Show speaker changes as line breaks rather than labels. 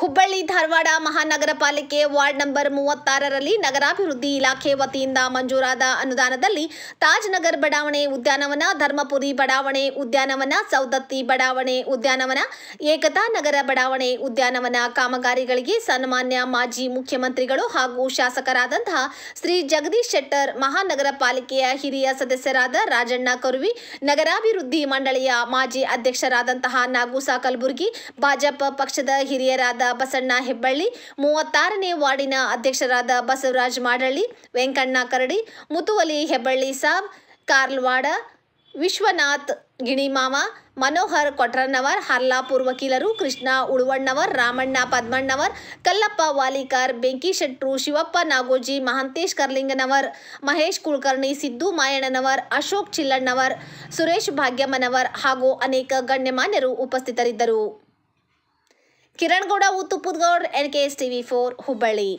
ಹುಬ್ಬಳ್ಳಿ ಧಾರವಾಡ ಮಹಾನಗರ ಪಾಲಿಕೆ ward number ಮೂವತ್ತಾರರಲ್ಲಿ ನಗರಾಭಿವೃದ್ಧಿ ಇಲಾಖೆ ವತಿಯಿಂದ ಮಂಜೂರಾದ ಅನುದಾನದಲ್ಲಿ ತಾಜ್ನಗರ್ ಬಡಾವಣೆ ಉದ್ಯಾನವನ ಧರ್ಮಪುರಿ ಬಡಾವಣೆ ಉದ್ಯಾನವನ ಸೌದತ್ತಿ ಬಡಾವಣೆ ಉದ್ಯಾನವನ ಏಕತಾ ನಗರ ಬಡಾವಣೆ ಉದ್ಯಾನವನ ಕಾಮಗಾರಿಗಳಿಗೆ ಸನ್ಮಾನ್ಯ ಮಾಜಿ ಮುಖ್ಯಮಂತ್ರಿಗಳು ಹಾಗೂ ಶಾಸಕರಾದಂತಹ ಶ್ರೀ ಜಗದೀಶ್ ಶೆಟ್ಟರ್ ಮಹಾನಗರ ಪಾಲಿಕೆಯ ಹಿರಿಯ ಸದಸ್ಯರಾದ ರಾಜಣ್ಣ ಕರುವಿ ನಗರಾಭಿವೃದ್ಧಿ ಮಂಡಳಿಯ ಮಾಜಿ ಅಧ್ಯಕ್ಷರಾದಂತಹ ನಾಗೂಸ ಕಲಬುರ್ಗಿ ಭಾಜಪ ಪಕ್ಷದ ಹಿರಿಯರಾದ ಬಸಣ್ಣ ಹೆಬ್ಬಳ್ಳಿ ಮೂವತ್ತಾರನೇ ವಾರ್ಡಿನ ಅಧ್ಯಕ್ಷರಾದ ಬಸವರಾಜ್ ಮಾಡಳ್ಳಿ ವೆಂಕಣ್ಣ ಕರಡಿ ಮುತುವಲಿ ಹೆಬ್ಬಳ್ಳಿ ಸಾಬ್ ಕಾರ್ಲ್ವಾಡ ವಿಶ್ವನಾಥ್ ಗಿಣಿಮಾವ ಮನೋಹರ್ ಕೊಟ್ರಣ್ಣವರ್ ಹರ್ಲಾಪುರ್ ವಕೀಲರು ಕೃಷ್ಣ ಉಳುವಣ್ಣವರ್ ರಾಮಣ್ಣ ಪದ್ಮಣ್ಣವರ್ ಕಲ್ಲಪ್ಪ ವಾಲಿಕಾರ್ ಬೆಂಕಿ ಶೆಟ್ರು ಶಿವಪ್ಪ ನಾಗೋಜಿ ಮಹಾಂತೇಶ್ ಕರ್ಲಿಂಗನವರ್ ಮಹೇಶ್ ಕುಲಕರ್ಣಿ ಸಿದ್ದು ಮಾಯಣ್ಣನವರ್ ಅಶೋಕ್ ಚಿಲ್ಲಣ್ಣವರ್ ಸುರೇಶ್ ಭಾಗ್ಯಮ್ಮನವರ್ ಹಾಗೂ ಅನೇಕ ಗಣ್ಯಮಾನ್ಯರು ಉಪಸ್ಥಿತರಿದ್ದರು ಕಿರಣ್ ಗೌಡ ಉತ್ತುಪ್ಪುದ್ N K S TV for Hubballi